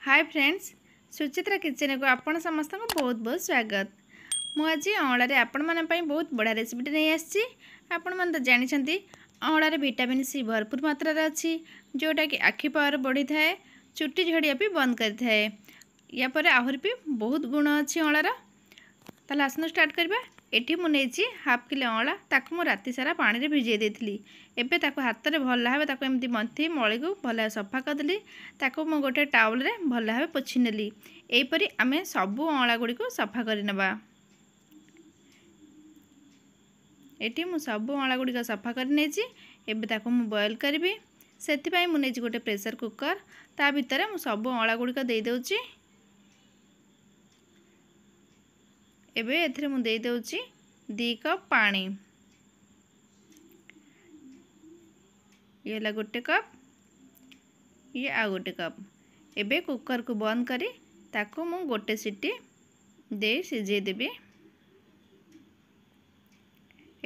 hi friends Suchitra kitchen को आप समस्त बहुत बहुत स्वागत मुझे अँलें आपण मानी बहुत बढ़िया रेसीपीटे नहीं आप जानते अँलें भिटामिन सी भरपूर मात्रा अच्छी जोटा कि आखि पावर बढ़ी थाए चुट्टी झड़िया भी बंद करें या पर आहुरी भी बहुत गुण अच्छी अँलर तेल आसन स्टार्ट करवा ଏଠି ମୁଁ ନେଇଛି ହାଫ୍ କିଲୋ ଅଁଳା ତାକୁ ମୁଁ ରାତି ସାରା ପାଣିରେ ଭିଜେଇ ଦେଇଥିଲି ଏବେ ତାକୁ ହାତରେ ଭଲ ଭାବେ ତାକୁ ଏମିତି ମନ୍ଥି ମଳିକୁ ଭଲ ଭାବେ ସଫା କରିଦେଲି ତାକୁ ମୁଁ ଗୋଟେ ଟାଉଲରେ ଭଲ ଭାବେ ପୋଛିନେଲି ଏହିପରି ଆମେ ସବୁ ଅଁଳା ଗୁଡ଼ିକୁ ସଫା କରିନେବା ଏଠି ମୁଁ ସବୁ ଅଁଳା ଗୁଡ଼ିକ ସଫା କରିନେଇଛି ଏବେ ତାକୁ ମୁଁ ବଏଲ କରିବି ସେଥିପାଇଁ ମୁଁ ନେଇଛି ଗୋଟେ ପ୍ରେସର କୁକର ତା ଭିତରେ ମୁଁ ସବୁ ଅଁଳା ଗୁଡ଼ିକ ଦେଇଦେଉଛି ଏବେ ଏଥିରେ ମୁଁ ଦେଇଦେଉଛି ଦୁଇ କପ୍ ପାଣି ଇଏ ହେଲା ଗୋଟେ କପ୍ ଇଏ ଆଉ ଗୋଟେ କପ୍ ଏବେ କୁକର୍କୁ ବନ୍ଦ କରି ତାକୁ ମୁଁ ଗୋଟେ ସିଟି ଦେଇ ସିଝେଇ ଦେବି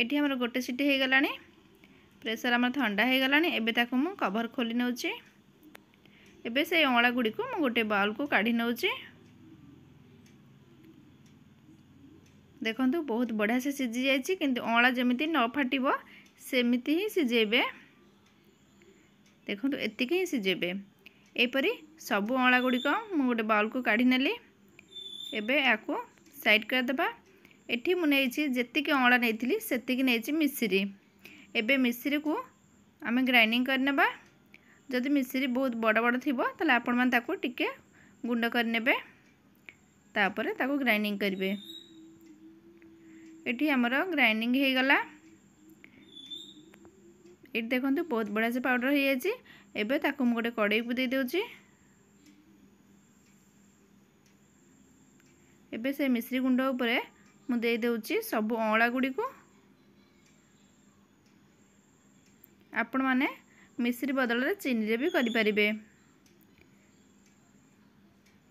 ଏଠି ଆମର ଗୋଟେ ସିଟି ହେଇଗଲାଣି ପ୍ରେସର୍ ଆମର ଥଣ୍ଡା ହେଇଗଲାଣି ଏବେ ତାକୁ ମୁଁ କଭର୍ ଖୋଲି ନେଉଛି ଏବେ ସେଇ ଅଁଳା ଗୁଡ଼ିକୁ ମୁଁ ଗୋଟେ ବାଉଲ୍କୁ କାଢ଼ି ନେଉଛି ଦେଖନ୍ତୁ ବହୁତ ବଢ଼ିଆ ସେ ସିଝି ଯାଇଛି କିନ୍ତୁ ଅଁଳା ଯେମିତି ନ ଫାଟିବ ସେମିତି ହିଁ ସିଝେଇବେ ଦେଖନ୍ତୁ ଏତିକି ହିଁ ସିଝେଇବେ ଏହିପରି ସବୁ ଅଁଳା ଗୁଡ଼ିକ ମୁଁ ଗୋଟେ ବାଉଲକୁ କାଢ଼ି ନେଲି ଏବେ ଏହାକୁ ସାଇଡ଼୍ କରିଦେବା ଏଠି ମୁଁ ନେଇଛି ଯେତିକି ଅଁଳା ନେଇଥିଲି ସେତିକି ନେଇଛି ମିଶିରି ଏବେ ମିଶିରିକୁ ଆମେ ଗ୍ରାଇଣ୍ଡିଂ କରିନେବା ଯଦି ମିଶିରି ବହୁତ ବଡ଼ ବଡ଼ ଥିବ ତାହେଲେ ଆପଣମାନେ ତାକୁ ଟିକେ ଗୁଣ୍ଡ କରିନେବେ ତାପରେ ତାକୁ ଗ୍ରାଇଣ୍ଡିଂ କରିବେ এটি আমার গ্রাইন্ডিং হয়েগলা এটি দেখুন বহুত বড়া সে পাউডর হয়ে যাচ্ছে এবে তাকে গোটে কড়াইকু দিয়ে দেছি এবে সে মিশ্রি গুণ্ড উপরে মু দিয়ে দেছি সবু অঁলা গুড়ি আপন মানে মিশ্রি বদলরে চিনিরে বি করে পারিবে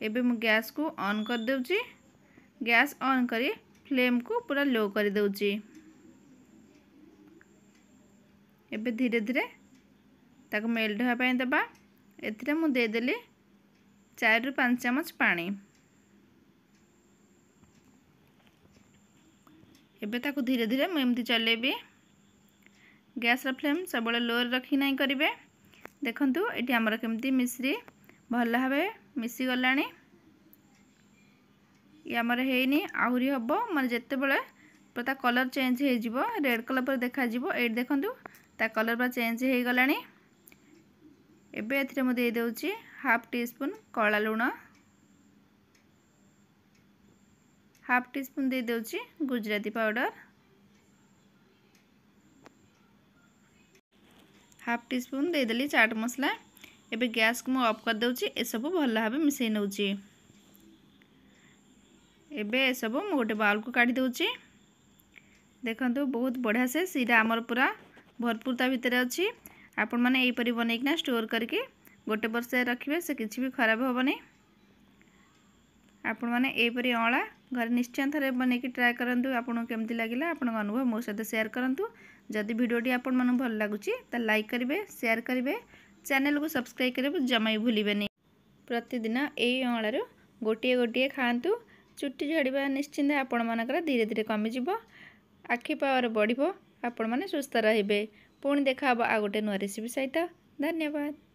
এবে মু গ্যাস কু অন করে দেছি গ্যাস অন করে ଫ୍ଲେମ୍କୁ ପୁରା ଲୋ କରିଦେଉଛି ଏବେ ଧୀରେ ଧୀରେ ତାକୁ ମେଲ୍ଟ ହେବା ପାଇଁ ଦେବା ଏଥିରେ ମୁଁ ଦେଇଦେଲି ଚାରିରୁ ପାଞ୍ଚ ଚାମଚ ପାଣି ଏବେ ତାକୁ ଧୀରେ ଧୀରେ ମୁଁ ଏମିତି ଚଲେଇବି ଗ୍ୟାସ୍ର ଫ୍ଲେମ୍ ସବୁବେଳେ ଲୋରେ ରଖି ନାହିଁ କରିବେ ଦେଖନ୍ତୁ ଏଠି ଆମର କେମିତି ମିଶ୍ରି ଭଲ ଭାବେ ମିଶିଗଲାଣି आमर है आहरी हम मैं जिते बड़े पूरा कलर चेंज होड कलर पर देखा ये देखो ता कलर पर चेंज हो गला एवं एदे हाफ टी स्पून कला लुण हाफ टी स्पून देदे Gujarati powder half teaspoon देदेली चाट मसला एवं गैस को मुझे अफ करदे ये भल भाव मिसई नौ ଏବେ ଏସବୁ ମୁଁ ଗୋଟେ ବାଉଲକୁ କାଢ଼ି ଦେଉଛି ଦେଖନ୍ତୁ ବହୁତ ବଢ଼ିଆ ସେ ସେଇଟା ଆମର ପୁରା ଭରପୁର ତା ଭିତରେ ଅଛି ଆପଣମାନେ ଏହିପରି ବନେଇକିନା ଷ୍ଟୋର୍ କରିକି ଗୋଟେ ବର୍ଷ ରଖିବେ ସେ କିଛି ବି ଖରାପ ହେବନି ଆପଣମାନେ ଏହିପରି ଅଁଳା ଘରେ ନିଶ୍ଚୟ ଥରେ ବନେଇକି ଟ୍ରାଏ କରନ୍ତୁ ଆପଣଙ୍କୁ କେମିତି ଲାଗିଲା ଆପଣଙ୍କ ଅନୁଭବ ମୋ ସହିତ ସେୟାର କରନ୍ତୁ ଯଦି ଭିଡ଼ିଓଟି ଆପଣମାନଙ୍କୁ ଭଲ ଲାଗୁଛି ତାହେଲେ ଲାଇକ୍ କରିବେ ସେୟାର କରିବେ ଚ୍ୟାନେଲ୍କୁ ସବସ୍କ୍ରାଇବ୍ କରିବାକୁ ଜମା ବି ଭୁଲିବେନି ପ୍ରତିଦିନ ଏହି ଅଁଳାରୁ ଗୋଟିଏ ଗୋଟିଏ ଖାଆନ୍ତୁ ଚୁଟି ଝଡ଼ିବା ନିଶ୍ଚିନ୍ତ ଆପଣମାନଙ୍କର ଧୀରେ ଧୀରେ କମିଯିବ ଆଖି ପାୱାର ବଢ଼ିବ ଆପଣମାନେ ସୁସ୍ଥ ରହିବେ ପୁଣି ଦେଖା ହେବ ଆଉ ଗୋଟେ ନୂଆ ରେସିପି ସହିତ ଧନ୍ୟବାଦ